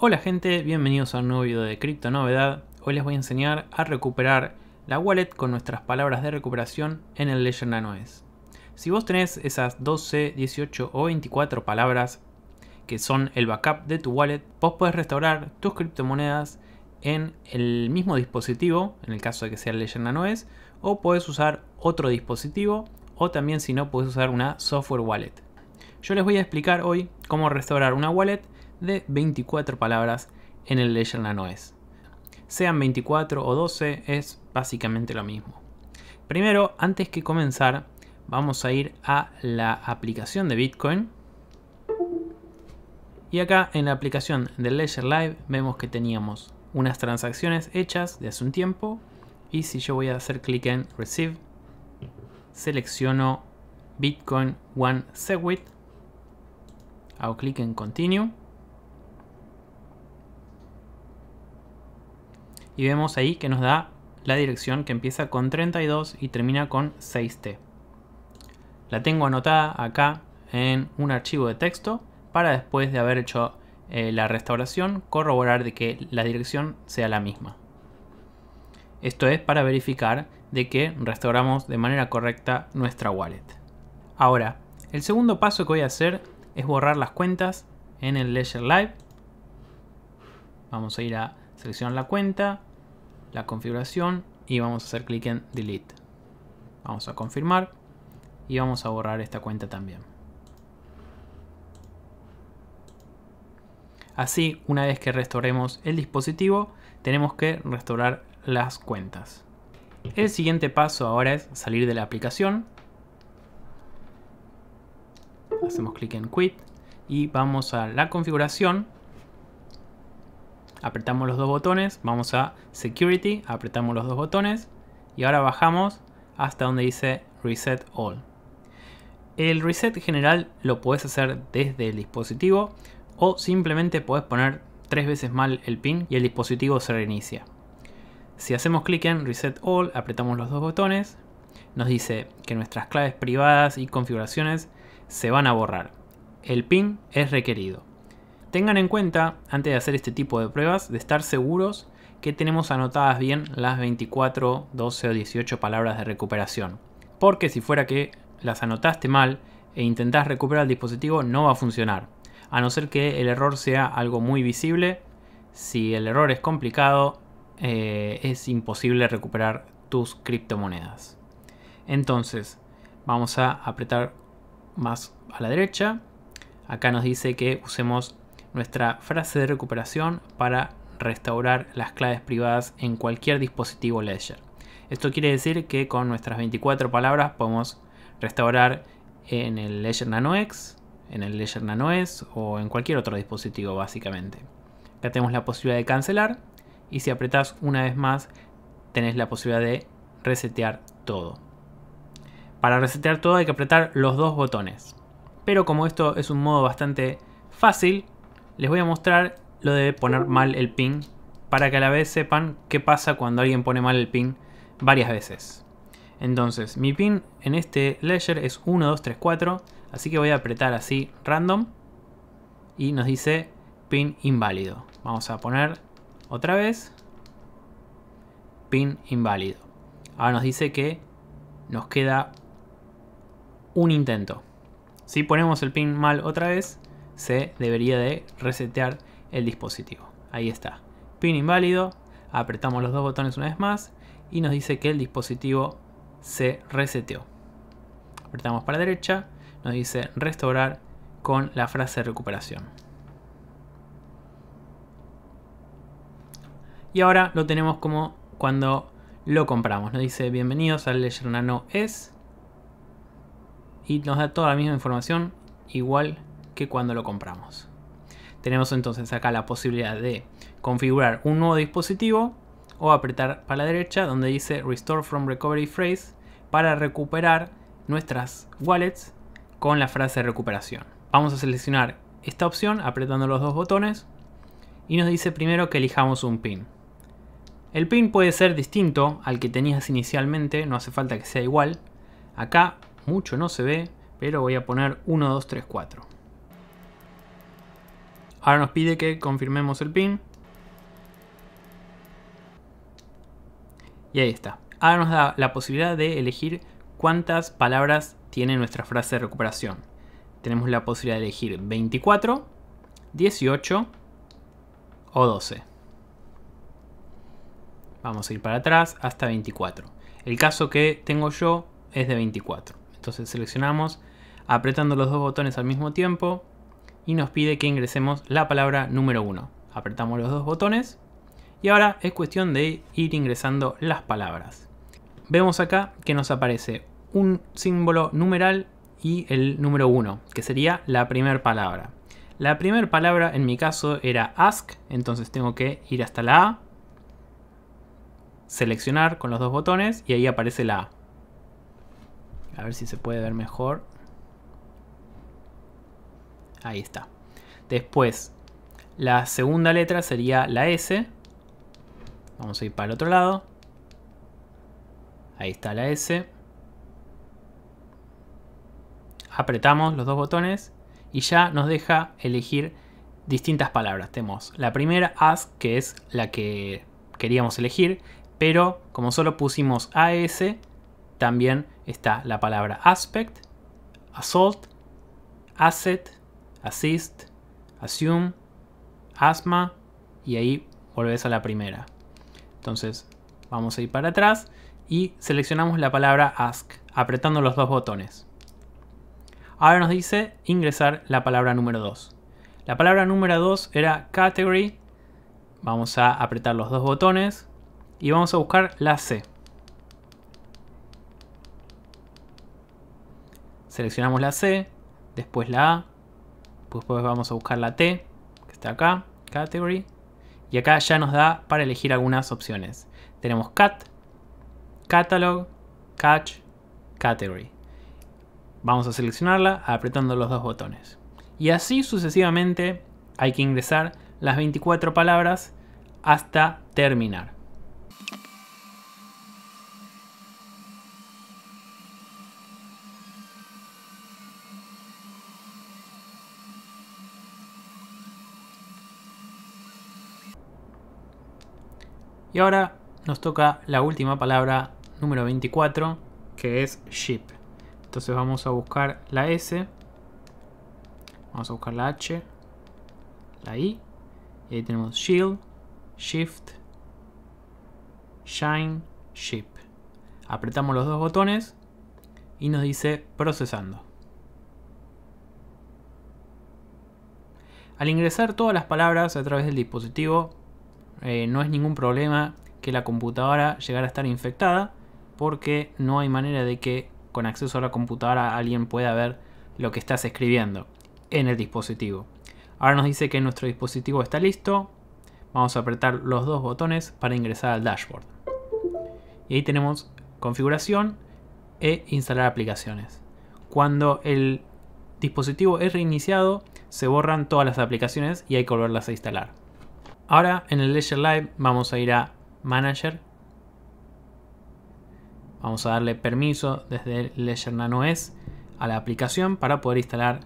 Hola gente, bienvenidos a un nuevo video de Cripto Novedad. Hoy les voy a enseñar a recuperar la wallet con nuestras palabras de recuperación en el Ledger S. Si vos tenés esas 12, 18 o 24 palabras que son el backup de tu wallet, vos podés restaurar tus criptomonedas en el mismo dispositivo, en el caso de que sea el Ledger S, o podés usar otro dispositivo, o también si no podés usar una software wallet. Yo les voy a explicar hoy cómo restaurar una wallet de 24 palabras en el Ledger Nanoes. Sean 24 o 12, es básicamente lo mismo. Primero, antes que comenzar, vamos a ir a la aplicación de Bitcoin. Y acá en la aplicación del Ledger Live vemos que teníamos unas transacciones hechas de hace un tiempo. Y si yo voy a hacer clic en Receive, selecciono Bitcoin One Segwit. Hago clic en Continue. y vemos ahí que nos da la dirección que empieza con 32 y termina con 6T. La tengo anotada acá en un archivo de texto para después de haber hecho eh, la restauración corroborar de que la dirección sea la misma. Esto es para verificar de que restauramos de manera correcta nuestra wallet. Ahora, el segundo paso que voy a hacer es borrar las cuentas en el Ledger Live. Vamos a ir a seleccionar la cuenta, la configuración y vamos a hacer clic en Delete. Vamos a confirmar y vamos a borrar esta cuenta también. Así, una vez que restauremos el dispositivo, tenemos que restaurar las cuentas. El siguiente paso ahora es salir de la aplicación. Hacemos clic en Quit y vamos a la configuración apretamos los dos botones, vamos a Security, apretamos los dos botones y ahora bajamos hasta donde dice Reset All. El reset general lo puedes hacer desde el dispositivo o simplemente puedes poner tres veces mal el pin y el dispositivo se reinicia. Si hacemos clic en Reset All, apretamos los dos botones, nos dice que nuestras claves privadas y configuraciones se van a borrar. El pin es requerido. Tengan en cuenta, antes de hacer este tipo de pruebas, de estar seguros que tenemos anotadas bien las 24, 12 o 18 palabras de recuperación. Porque si fuera que las anotaste mal e intentás recuperar el dispositivo, no va a funcionar. A no ser que el error sea algo muy visible. Si el error es complicado, eh, es imposible recuperar tus criptomonedas. Entonces, vamos a apretar más a la derecha. Acá nos dice que usemos nuestra frase de recuperación para restaurar las claves privadas en cualquier dispositivo Ledger. Esto quiere decir que con nuestras 24 palabras podemos restaurar en el Ledger X, en el Ledger S o en cualquier otro dispositivo básicamente. Acá tenemos la posibilidad de cancelar y si apretas una vez más tenés la posibilidad de resetear todo. Para resetear todo hay que apretar los dos botones. Pero como esto es un modo bastante fácil, les voy a mostrar lo de poner mal el pin. para que a la vez sepan qué pasa cuando alguien pone mal el pin varias veces. Entonces, mi pin en este ledger es 1, 2, 3, 4, así que voy a apretar así random y nos dice pin inválido. Vamos a poner otra vez pin inválido. Ahora nos dice que nos queda un intento. Si ponemos el pin mal otra vez, se debería de resetear el dispositivo. Ahí está. Pin inválido. Apretamos los dos botones una vez más y nos dice que el dispositivo se reseteó. Apretamos para la derecha. Nos dice restaurar con la frase recuperación. Y ahora lo tenemos como cuando lo compramos. Nos dice bienvenidos al Ledger Nano S. Y nos da toda la misma información igual que cuando lo compramos. Tenemos entonces acá la posibilidad de configurar un nuevo dispositivo o apretar para la derecha donde dice Restore from Recovery Phrase para recuperar nuestras wallets con la frase de recuperación. Vamos a seleccionar esta opción apretando los dos botones y nos dice primero que elijamos un pin. El pin puede ser distinto al que tenías inicialmente, no hace falta que sea igual. Acá mucho no se ve, pero voy a poner 1, 2, 3, 4. Ahora nos pide que confirmemos el pin. Y ahí está. Ahora nos da la posibilidad de elegir cuántas palabras tiene nuestra frase de recuperación. Tenemos la posibilidad de elegir 24, 18 o 12. Vamos a ir para atrás hasta 24. El caso que tengo yo es de 24. Entonces seleccionamos apretando los dos botones al mismo tiempo y nos pide que ingresemos la palabra número 1. Apretamos los dos botones y ahora es cuestión de ir ingresando las palabras. Vemos acá que nos aparece un símbolo numeral y el número 1, que sería la primera palabra. La primera palabra en mi caso era ask, entonces tengo que ir hasta la A, seleccionar con los dos botones y ahí aparece la A. A ver si se puede ver mejor. Ahí está. Después, la segunda letra sería la S. Vamos a ir para el otro lado. Ahí está la S. Apretamos los dos botones y ya nos deja elegir distintas palabras. Tenemos la primera ask, que es la que queríamos elegir, pero como solo pusimos AS, también está la palabra aspect, assault, asset, assist, assume, asma y ahí volvés a la primera. Entonces vamos a ir para atrás y seleccionamos la palabra ask apretando los dos botones. Ahora nos dice ingresar la palabra número 2. La palabra número 2 era category. Vamos a apretar los dos botones y vamos a buscar la C. Seleccionamos la C, después la A pues vamos a buscar la T, que está acá, category. Y acá ya nos da para elegir algunas opciones. Tenemos cat, catalog, catch, category. Vamos a seleccionarla apretando los dos botones. Y así sucesivamente hay que ingresar las 24 palabras hasta terminar. Y ahora nos toca la última palabra, número 24, que es ship. Entonces vamos a buscar la S, vamos a buscar la H, la I, y ahí tenemos shield, shift, shine, ship. Apretamos los dos botones y nos dice procesando. Al ingresar todas las palabras a través del dispositivo, eh, no es ningún problema que la computadora llegara a estar infectada porque no hay manera de que con acceso a la computadora alguien pueda ver lo que estás escribiendo en el dispositivo. Ahora nos dice que nuestro dispositivo está listo. Vamos a apretar los dos botones para ingresar al dashboard. Y ahí tenemos configuración e instalar aplicaciones. Cuando el dispositivo es reiniciado, se borran todas las aplicaciones y hay que volverlas a instalar. Ahora en el Ledger Live vamos a ir a Manager. Vamos a darle permiso desde el Ledger Nano S a la aplicación para poder instalar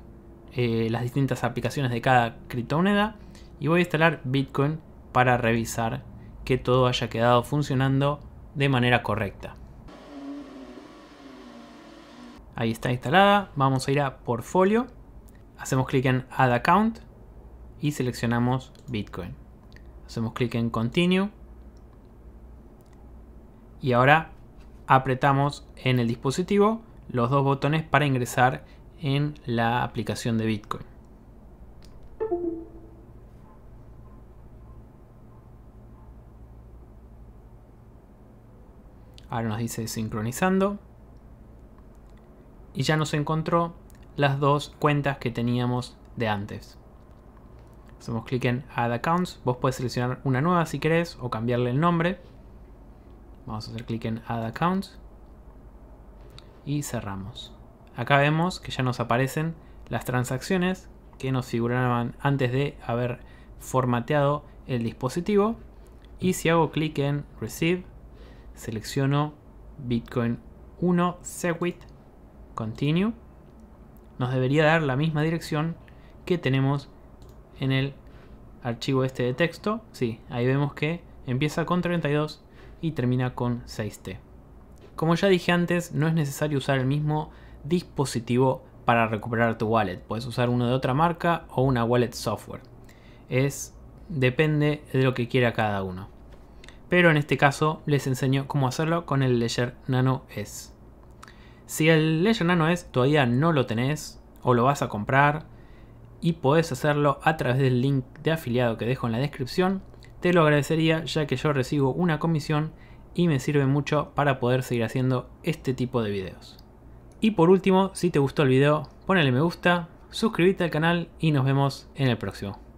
eh, las distintas aplicaciones de cada criptomoneda. Y voy a instalar Bitcoin para revisar que todo haya quedado funcionando de manera correcta. Ahí está instalada. Vamos a ir a Portfolio. Hacemos clic en Add Account y seleccionamos Bitcoin. Hacemos clic en Continue. Y ahora apretamos en el dispositivo los dos botones para ingresar en la aplicación de Bitcoin. Ahora nos dice sincronizando. Y ya nos encontró las dos cuentas que teníamos de antes. Hacemos clic en Add Accounts. Vos puedes seleccionar una nueva si querés o cambiarle el nombre. Vamos a hacer clic en Add Accounts. Y cerramos. Acá vemos que ya nos aparecen las transacciones que nos figuraban antes de haber formateado el dispositivo. Y si hago clic en Receive, selecciono Bitcoin 1 Segwit Continue, nos debería dar la misma dirección que tenemos en el archivo este de texto, sí, ahí vemos que empieza con 32 y termina con 6T. Como ya dije antes, no es necesario usar el mismo dispositivo para recuperar tu wallet. Puedes usar uno de otra marca o una wallet software. Es depende de lo que quiera cada uno. Pero en este caso les enseño cómo hacerlo con el Ledger Nano S. Si el Ledger Nano S todavía no lo tenés o lo vas a comprar y podés hacerlo a través del link de afiliado que dejo en la descripción. Te lo agradecería ya que yo recibo una comisión y me sirve mucho para poder seguir haciendo este tipo de videos. Y por último, si te gustó el video, ponle me gusta, suscríbete al canal y nos vemos en el próximo.